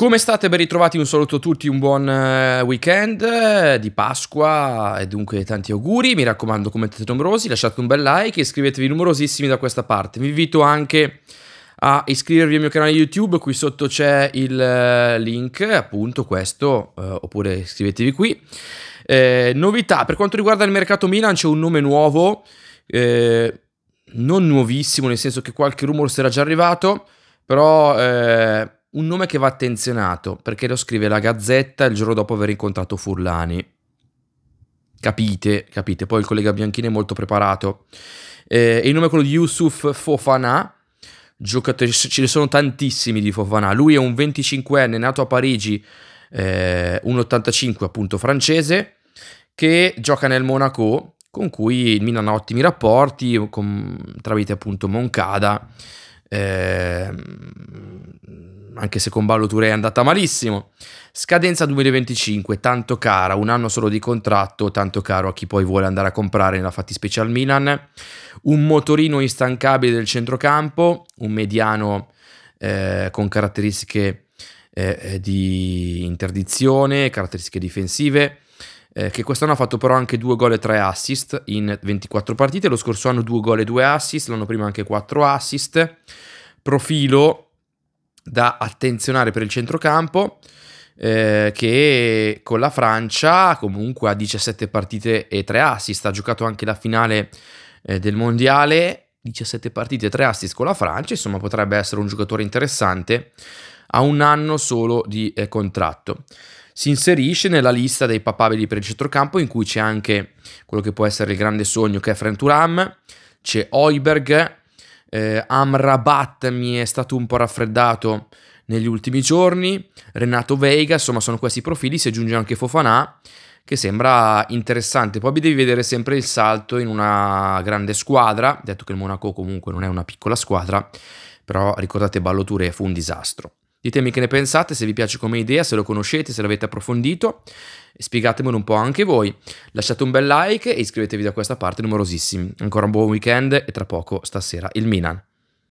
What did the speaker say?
Come state? Ben ritrovati, un saluto a tutti, un buon eh, weekend eh, di Pasqua e dunque tanti auguri. Mi raccomando, commentate numerosi, lasciate un bel like e iscrivetevi numerosissimi da questa parte. Vi invito anche a iscrivervi al mio canale YouTube, qui sotto c'è il eh, link, appunto questo, eh, oppure iscrivetevi qui. Eh, novità, per quanto riguarda il mercato Milan c'è un nome nuovo, eh, non nuovissimo, nel senso che qualche rumore sarà già arrivato, però un nome che va attenzionato perché lo scrive la Gazzetta il giorno dopo aver incontrato Furlani. Capite, capite. Poi il collega Bianchini è molto preparato. Eh, il nome è quello di Yusuf Fofana. Giocatore, ce ne sono tantissimi di Fofana. Lui è un 25enne nato a Parigi, eh, un 85 appunto francese, che gioca nel Monaco, con cui il Milan ha ottimi rapporti, con, tramite appunto Moncada. Eh, anche se con Ballo Touré è andata malissimo. Scadenza 2025, tanto cara, un anno solo di contratto, tanto caro a chi poi vuole andare a comprare nella fattispecie al Milan. Un motorino instancabile del centrocampo, un mediano eh, con caratteristiche eh, di interdizione, caratteristiche difensive. Eh, che quest'anno ha fatto però anche 2 gol e 3 assist in 24 partite, lo scorso anno 2 gol e 2 assist, l'anno prima anche 4 assist, profilo da attenzionare per il centrocampo. Eh, che con la Francia comunque ha 17 partite e 3 assist, ha giocato anche la finale eh, del mondiale, 17 partite e 3 assist con la Francia, insomma potrebbe essere un giocatore interessante a un anno solo di eh, contratto. Si inserisce nella lista dei papabili per il centrocampo in cui c'è anche quello che può essere il grande sogno che è Frenturam, c'è Oiberg, eh, Amrabat mi è stato un po' raffreddato negli ultimi giorni, Renato Veiga, insomma sono questi profili, si aggiunge anche Fofanà che sembra interessante. Poi vi devi vedere sempre il salto in una grande squadra, detto che il Monaco comunque non è una piccola squadra, però ricordate Ballo Touré fu un disastro. Ditemi che ne pensate, se vi piace come idea, se lo conoscete, se l'avete approfondito, spiegatemelo un po' anche voi. Lasciate un bel like e iscrivetevi da questa parte numerosissimi. Ancora un buon weekend e tra poco stasera il Milan.